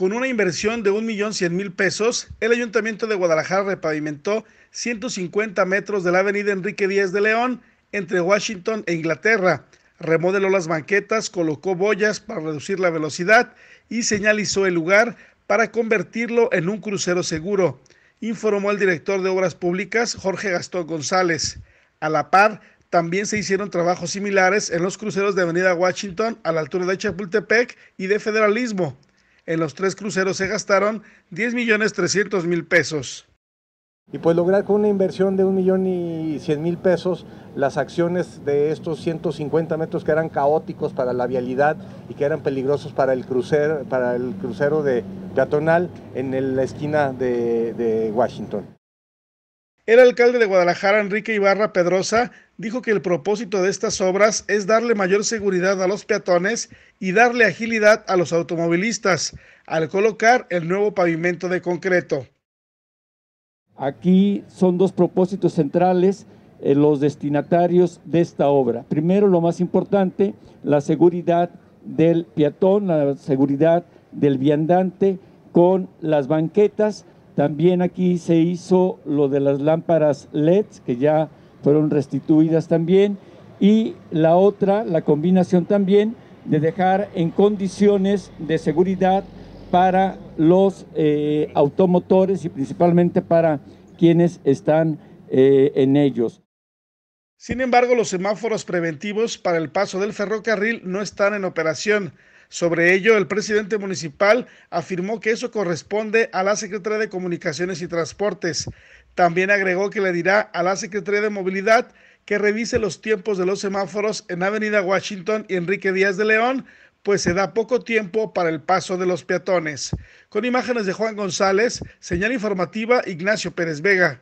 Con una inversión de 1.100.000 pesos, el Ayuntamiento de Guadalajara repavimentó 150 metros de la avenida Enrique Díaz de León entre Washington e Inglaterra, remodeló las banquetas, colocó boyas para reducir la velocidad y señalizó el lugar para convertirlo en un crucero seguro, informó el director de Obras Públicas, Jorge Gastón González. A la par, también se hicieron trabajos similares en los cruceros de Avenida Washington a la altura de Chapultepec y de Federalismo en los tres cruceros se gastaron 10 millones 300 mil pesos. Y pues lograr con una inversión de un millón y cien mil pesos las acciones de estos 150 metros que eran caóticos para la vialidad y que eran peligrosos para el crucero, para el crucero de peatonal en la esquina de Washington. El alcalde de Guadalajara, Enrique Ibarra Pedrosa, dijo que el propósito de estas obras es darle mayor seguridad a los peatones y darle agilidad a los automovilistas al colocar el nuevo pavimento de concreto. Aquí son dos propósitos centrales eh, los destinatarios de esta obra. Primero, lo más importante, la seguridad del peatón, la seguridad del viandante con las banquetas también aquí se hizo lo de las lámparas LED, que ya fueron restituidas también. Y la otra, la combinación también de dejar en condiciones de seguridad para los eh, automotores y principalmente para quienes están eh, en ellos. Sin embargo, los semáforos preventivos para el paso del ferrocarril no están en operación. Sobre ello, el presidente municipal afirmó que eso corresponde a la Secretaría de Comunicaciones y Transportes. También agregó que le dirá a la Secretaría de Movilidad que revise los tiempos de los semáforos en Avenida Washington y Enrique Díaz de León, pues se da poco tiempo para el paso de los peatones. Con imágenes de Juan González, señal informativa Ignacio Pérez Vega.